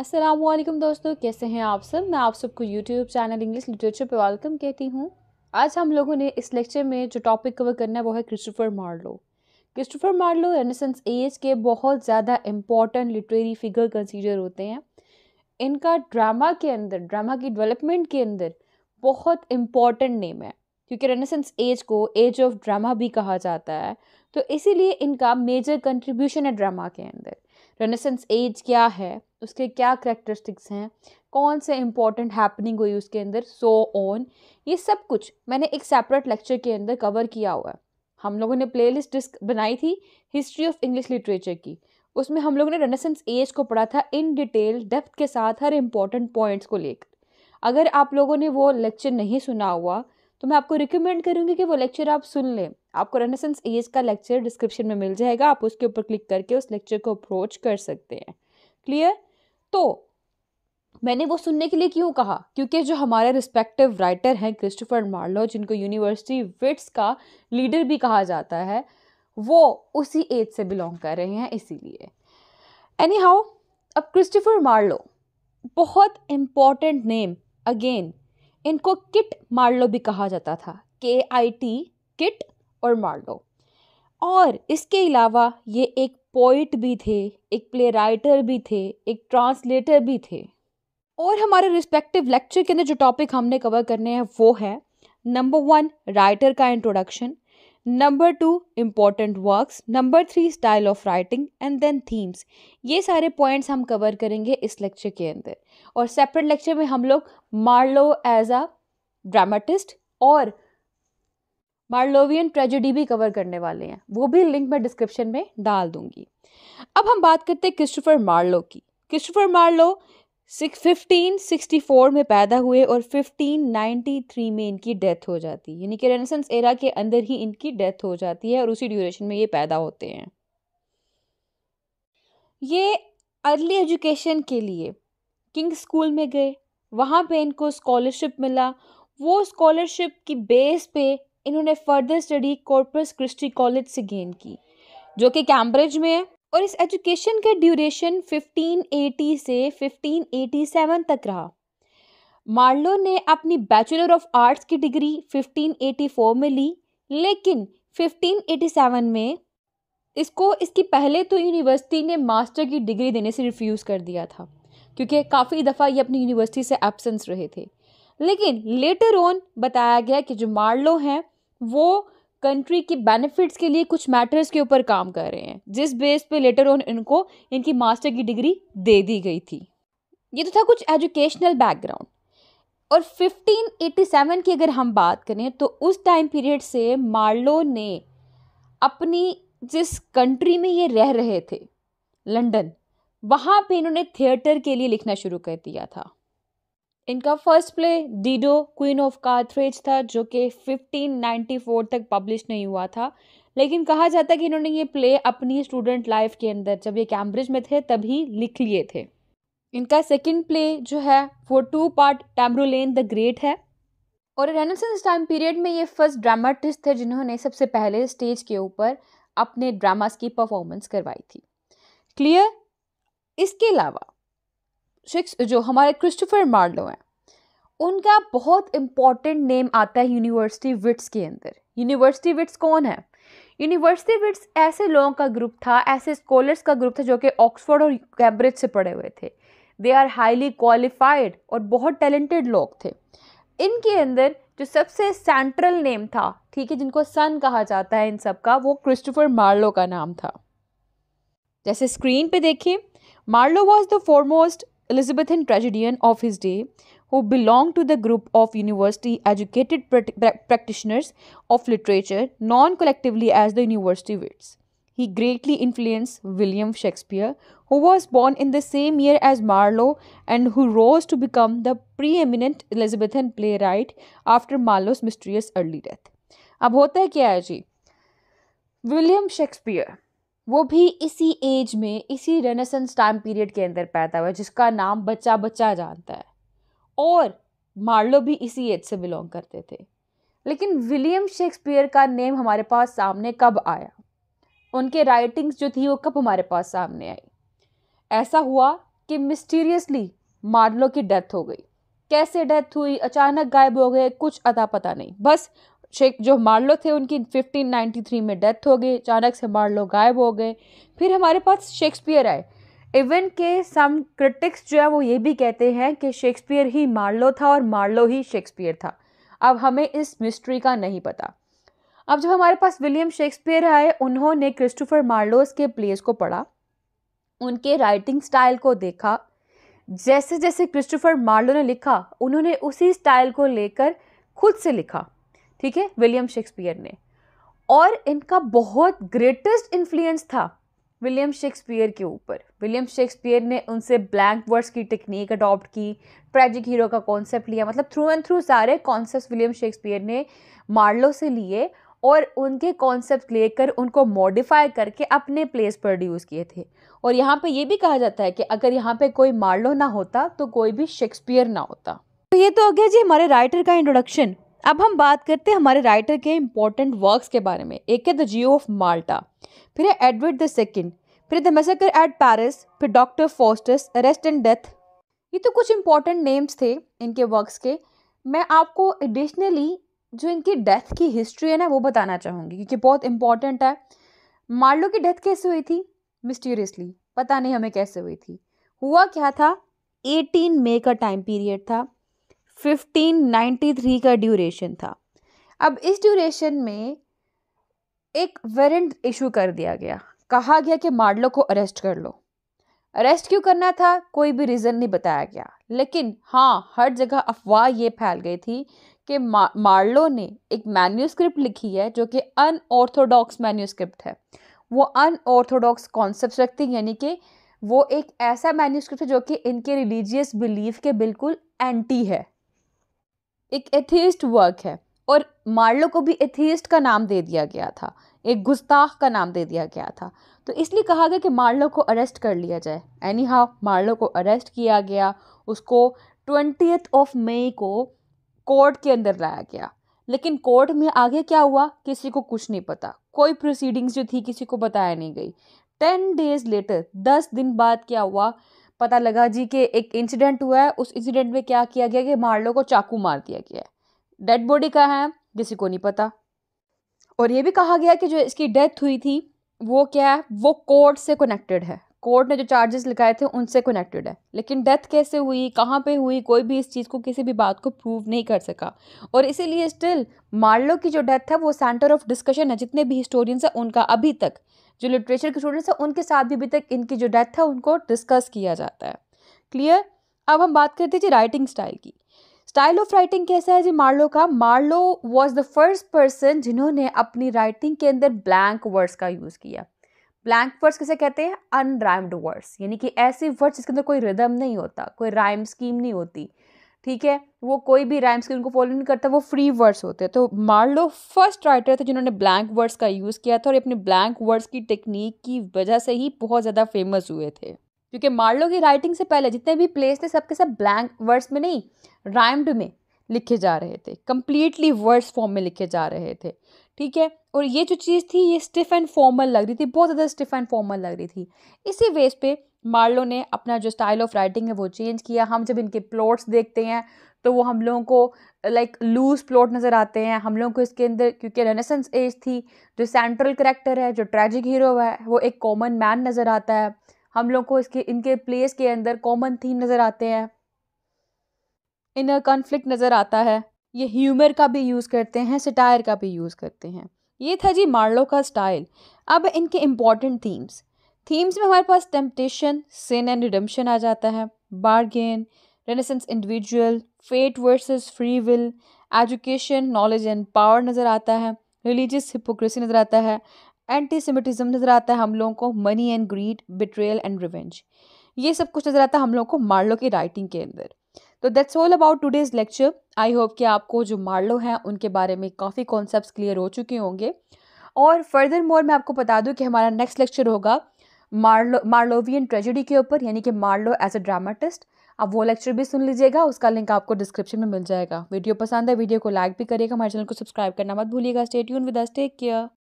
असलम दोस्तों कैसे हैं आप सब मैं आप सबको यूट्यूब चैनल इंग्लिश लिटरेचर पे वेलकम कहती हूँ आज हम लोगों ने इस लेक्चर में जो टॉपिक कवर करना है वो है Christopher Marlowe Christopher Marlowe renaissance age के बहुत ज़्यादा इम्पॉर्टेंट लिटरेरी फिगर कंसीडर होते हैं इनका ड्रामा के अंदर ड्रामा की डेवलपमेंट के अंदर बहुत इम्पॉर्टेंट नेम है क्योंकि रेनेसेंस एज को एज ऑफ ड्रामा भी कहा जाता है तो इसीलिए इनका मेजर कंट्रीब्यूशन है ड्रामा के अंदर रेनेसेंस एज क्या है उसके क्या करेक्टरिस्टिक्स हैं कौन से इंपॉर्टेंट हैपनिंग हुई उसके अंदर सो ऑन ये सब कुछ मैंने एक सेपरेट लेक्चर के अंदर कवर किया हुआ है हम लोगों ने प्लेलिस्ट डिस्क बनाई थी हिस्ट्री ऑफ इंग्लिश लिटरेचर की उसमें हम लोगों ने रनसेंस एज को पढ़ा था इन डिटेल डेप्थ के साथ हर इम्पॉर्टेंट पॉइंट्स को लेकर अगर आप लोगों ने वो लेक्चर नहीं सुना हुआ तो मैं आपको रिकमेंड करूँगी कि वो लेक्चर आप सुन लें आपको रनसेंस एज का लेक्चर डिस्क्रिप्शन में मिल जाएगा आप उसके ऊपर क्लिक करके उस लेक्चर को अप्रोच कर सकते हैं क्लियर तो मैंने वो सुनने के लिए क्यों कहा क्योंकि जो हमारे रिस्पेक्टिव राइटर हैं क्रिस्टोफर मार्लो जिनको यूनिवर्सिटी विट्स का लीडर भी कहा जाता है वो उसी एज से बिलोंग कर रहे हैं इसीलिए एनी हाउ अब क्रिस्टोफर मार्लो बहुत इम्पॉर्टेंट नेम अगेन इनको किट मार्लो भी कहा जाता था के आई टी किट और मार्लो और इसके अलावा ये एक पोइट भी थे एक प्ले राइटर भी थे एक ट्रांसलेटर भी थे और हमारे रिस्पेक्टिव लेक्चर के अंदर जो टॉपिक हमने कवर करने हैं वो है नंबर वन राइटर का introduction number two important works number three style of writing and then themes ये सारे पॉइंट्स हम कवर करेंगे इस लेक्चर के अंदर और सेपरेट लेक्चर में हम लोग मार्लो एज अ ड्रामाटिस्ट और मार्लोवियन ट्रेजिडी भी कवर करने वाले हैं वो भी लिंक मैं डिस्क्रिप्शन में डाल दूंगी अब हम बात करते हैं क्रिस्टोफर मार्लो की Christopher Marlowe six fifteen sixty four में पैदा हुए और फिफ्टीन नाइन्टी थ्री में इनकी डेथ हो जाती है यानी कि रेनेसेंस एरा के अंदर ही इनकी डेथ हो जाती है और उसी ड्यूरेशन में ये पैदा होते हैं ये अर्ली एजुकेशन के लिए किंग स्कूल में गए वहाँ पे इनको स्कॉलरशिप मिला वो स्कॉलरशिप की बेस पे इन्होंने further study Corpus Christi college से गेन की जो कि कैम्ब्रिज में है और इस एजुकेशन का ड्यूरेशन 1580 से 1587 तक रहा मार्लो ने अपनी बैचलर ऑफ आर्ट्स की डिग्री 1584 में ली लेकिन 1587 में इसको इसकी पहले तो यूनिवर्सिटी ने मास्टर की डिग्री देने से रिफ्यूज़ कर दिया था क्योंकि काफ़ी दफ़ा ये अपनी यूनिवर्सिटी से एबसेंस रहे थे लेकिन लेटर ऑन बताया गया कि जो मार्लो हैं वो कंट्री के बेनिफिट्स के लिए कुछ मैटर्स के ऊपर काम कर रहे हैं जिस बेस पे लेटर ऑन इनको इनकी मास्टर की डिग्री दे दी गई थी ये तो था कुछ एजुकेशनल बैकग्राउंड और 1587 की अगर हम बात करें तो उस टाइम पीरियड से मार्लो ने अपनी जिस कंट्री में ये रह रहे थे लंदन वहाँ पे इन्होंने थिएटर के लिए लिखना शुरू कर दिया था इनका first play Dido queen of Carthage था जो कि 1594 तक पब्लिश नहीं हुआ था लेकिन कहा जाता है कि इन्होंने ये प्ले अपनी स्टूडेंट लाइफ के अंदर जब ये कैम्ब्रिज में थे तभी लिख लिए थे इनका सेकंड प्ले जो है वो two part Tamburlaine the great है और रेनेसेंस टाइम पीरियड में ये फर्स्ट ड्रामाटिस्ट थे जिन्होंने सबसे पहले स्टेज के ऊपर अपने ड्रामास की परफॉर्मेंस करवाई थी क्लियर इसके अलावा शिक्स जो हमारे क्रिस्टोफर मार्लो हैं उनका बहुत इम्पॉर्टेंट नेम आता है यूनिवर्सिटी विट्स के अंदर यूनिवर्सिटी विट्स कौन है यूनिवर्सिटी विट्स ऐसे लोगों का ग्रुप था ऐसे स्कॉलर्स का ग्रुप था जो कि ऑक्सफोर्ड और कैम्ब्रिज से पढ़े हुए थे दे आर हाईली क्वालिफाइड और बहुत टैलेंटेड लोग थे इनके अंदर जो सबसे सेंट्रल नेम था ठीक है जिनको सन कहा जाता है इन सब का वो क्रिस्टोफर मार्लो का नाम था जैसे स्क्रीन पे देखें Marlowe was the foremost Elizabethan tragedian of his day, who belonged to the group of university educated practitioners of literature non collectively as the university wits. He greatly influenced William Shakespeare, who was born in the same year as Marlowe and who rose to become the preeminent Elizabethan playwright after Marlowe's mysterious early death. अब होता है क्या है जी William Shakespeare. वो भी इसी as में इसी रेनेसेंस टाइम पीरियड के अंदर पैदा हुआ जिसका नाम बच्चा बच्चा जानता है और मार्लो भी इसी एज से बिलोंग करते थे लेकिन विलियम शेक्सपियर का नेम हमारे पास सामने कब आया उनके राइटिंग्स जो थी वो कब हमारे पास सामने आई ऐसा हुआ कि मिस्टीरियसली मार्लो की डेथ हो गई कैसे डेथ हुई अचानक गायब हो गए कुछ अता पता नहीं बस शेख जो मार्लो थे उनकी 1593 में डेथ हो गई अचानक से मार्लो गायब हो गए फिर हमारे पास शेक्सपियर आए इवन के सम क्रिटिक्स जो है वो ये भी कहते हैं कि शेक्सपियर ही मार्लो था और मार्लो ही शेक्सपियर था अब हमें इस मिस्ट्री का नहीं पता अब जब हमारे पास विलियम शेक्सपियर आए उन्होंने क्रिस्टोफर मार्लोस के प्लेस को पढ़ा उनके राइटिंग स्टाइल को देखा जैसे जैसे क्रिस्टोफर मार्लो ने लिखा उन्होंने उसी स्टाइल को लेकर खुद से लिखा ठीक है विलियम शेक्सपियर ने और इनका बहुत ग्रेटेस्ट इन्फ्लुएंस था विलियम शेक्सपियर के ऊपर विलियम शेक्सपियर ने उनसे ब्लैंक वर्ड्स की टेक्निक अडॉप्ट की ट्रेजिक हीरो का कॉन्सेप्ट लिया मतलब थ्रू एंड थ्रू सारे कॉन्सेप्ट विलियम शेक्सपियर ने मार्लो से लिए और उनके कॉन्सेप्ट लेकर उनको मॉडिफाई करके अपने प्लेस प्रोड्यूस किए थे और यहाँ पे ये भी कहा जाता है कि अगर यहाँ पे कोई मार्लो ना होता तो कोई भी शेक्सपियर ना होता तो ये तो हो गया जी हमारे राइटर का इंट्रोडक्शन अब हम बात करते हैं हमारे राइटर के इम्पोर्टेंट वर्क्स के बारे में एक है द जियो ऑफ माल्टा फिर है एडवर्ड द सेकेंड फिर द मैसेकर एट पैरिस फिर doctor Faustus arrest and death ये तो कुछ इम्पोर्टेंट नेम्स थे इनके वर्क्स के मैं आपको एडिशनली जो इनकी डेथ की हिस्ट्री है ना वो बताना चाहूँगी क्योंकि बहुत इंपॉर्टेंट है मार्लो की डेथ कैसे हुई थी मिस्टीरियसली पता नहीं हमें कैसे हुई थी हुआ क्या था 18 मई का टाइम पीरियड था 1593 का ड्यूरेशन था अब इस ड्यूरेशन में एक वारंट इशू कर दिया गया कहा गया कि मार्डलो को अरेस्ट कर लो अरेस्ट क्यों करना था कोई भी रीज़न नहीं बताया गया लेकिन हाँ हर जगह अफवाह ये फैल गई थी कि मा, मार्लो ने एक मैन्यूस्क्रिप्ट लिखी है जो कि अनऑर्थोडॉक्स मैन्यूस्क्रिप्ट है वो अनऑर्थोडॉक्स कॉन्सेप्ट रखती यानी कि वो एक ऐसा मैन्यूस्क्रिप्ट है जो कि इनके रिलीजियस बिलीफ के बिल्कुल एंटी है एक एथीस्ट वर्क है और मार्लो को भी एथीस्ट का नाम दे दिया गया था एक गुस्ताख का नाम दे दिया गया था तो इसलिए कहा गया कि मार्लो को अरेस्ट कर लिया जाए एनी हाउ मार्लो को अरेस्ट किया गया उसको ट्वेंटी ऑफ मई को कोर्ट के अंदर लाया गया लेकिन कोर्ट में आगे क्या हुआ किसी को कुछ नहीं पता कोई प्रोसीडिंग्स जो थी किसी को बताया नहीं गई टेन डेज लेटर दस दिन बाद क्या हुआ पता लगा जी कि एक इंसिडेंट हुआ है उस इंसिडेंट में क्या किया गया कि मार्लो को चाकू मार दिया गया है डेड बॉडी का है किसी को नहीं पता और ये भी कहा गया कि जो इसकी डेथ हुई थी वो क्या है वो कोर्ट से कनेक्टेड है कोर्ट ने जो चार्जेस लगाए थे उनसे कनेक्टेड है लेकिन डेथ कैसे हुई कहाँ पे हुई कोई भी इस चीज़ को किसी भी बात को प्रूव नहीं कर सका और इसीलिए स्टिल मार्लो की जो डेथ है वो सेंटर ऑफ डिस्कशन है जितने भी हिस्टोरियंस हैं उनका अभी तक जो लिटरेचर के स्टूडेंट्स हैं उनके साथ भी अभी तक इनकी जो डेथ है उनको डिस्कस किया जाता है क्लियर अब हम बात करते हैं जी राइटिंग स्टाइल की स्टाइल ऑफ राइटिंग कैसा है जी मार्लो का Marlowe was the first person जिन्होंने अपनी राइटिंग के अंदर ब्लैंक वर्ड्स का यूज़ किया ब्लैंक वर्ड्स किसे कहते हैं अनराइम्ड वर्ड्स यानी कि ऐसे वर्ड्स जिसके अंदर कोई रिदम नहीं होता कोई राइम स्कीम नहीं होती ठीक है वो कोई भी राइम स्कीम को फॉलो नहीं करता वो फ्री वर्ड्स होते हैं तो मार्लो फर्स्ट राइटर थे जिन्होंने ब्लैंक वर्ड्स का यूज़ किया था और अपने ब्लैंक वर्ड्स की टेक्निक की वजह से ही बहुत ज़्यादा फेमस हुए थे क्योंकि मार्लो की राइटिंग से पहले जितने भी प्लेस थे सबके सब ब्लैंक वर्ड्स में नहीं राइम्ड में लिखे जा रहे थे कम्प्लीटली वर्ड्स फॉर्म में लिखे जा रहे थे ठीक है और ये जो चीज़ थी ये स्टिफ एंड फॉर्मल लग रही थी बहुत ज़्यादा स्टिफ एंड फॉर्मल लग रही थी इसी वेस पे मार्लो ने अपना जो स्टाइल ऑफ राइटिंग है वो चेंज किया हम जब इनके प्लॉट्स देखते हैं तो वो हम लोगों को लाइक लूज प्लॉट नज़र आते हैं हम लोगों को इसके अंदर क्योंकि रेनेसेंस एज थी जो सेंट्रल करेक्टर है जो ट्रेजिक हीरो है वो एक कॉमन मैन नज़र आता है हम लोगों को इसके इनके प्लेस के अंदर कॉमन थीम नज़र आते हैं इनर कॉन्फ्लिक्ट नज़र आता है ये ह्यूमर का भी यूज़ करते हैं सटायर का भी यूज़ करते हैं ये था जी मार्लो का स्टाइल अब इनके इम्पॉर्टेंट थीम्स थीम्स में हमारे पास टेम्पटेशन सिन एंड रिडम्पशन आ जाता है bargain renaissance individual fate versus free will education knowledge and power नज़र आता है रिलीजियस हिपोक्रेसी नज़र आता है एंटी सेमिटिज़म नज़र आता है हम लोगों को money and greed betrayal and revenge ये सब कुछ नज़र आता है हम लोगों को मार्लो की राइटिंग के अंदर तो that's all about today's lecture I hope कि आपको जो मार्लो हैं उनके बारे में काफ़ी कॉन्सेप्ट क्लियर हो चुके होंगे और फर्दर मोर मैं आपको बता दूँ कि हमारा नेक्स्ट लेक्चर होगा मार्लो मार्लोवियन ट्रेजिडी के ऊपर यानी कि मार्लो एज अ ड्रामाटिस्ट आप वो लेक्चर भी सुन लीजिएगा उसका लिंक आपको डिस्क्रिप्शन में मिल जाएगा वीडियो पसंद है वीडियो को लाइक भी करिएगा हमारे चैनल को सब्सक्राइब करना मत भूलिएगा स्टेट यून विद अस टेक केयर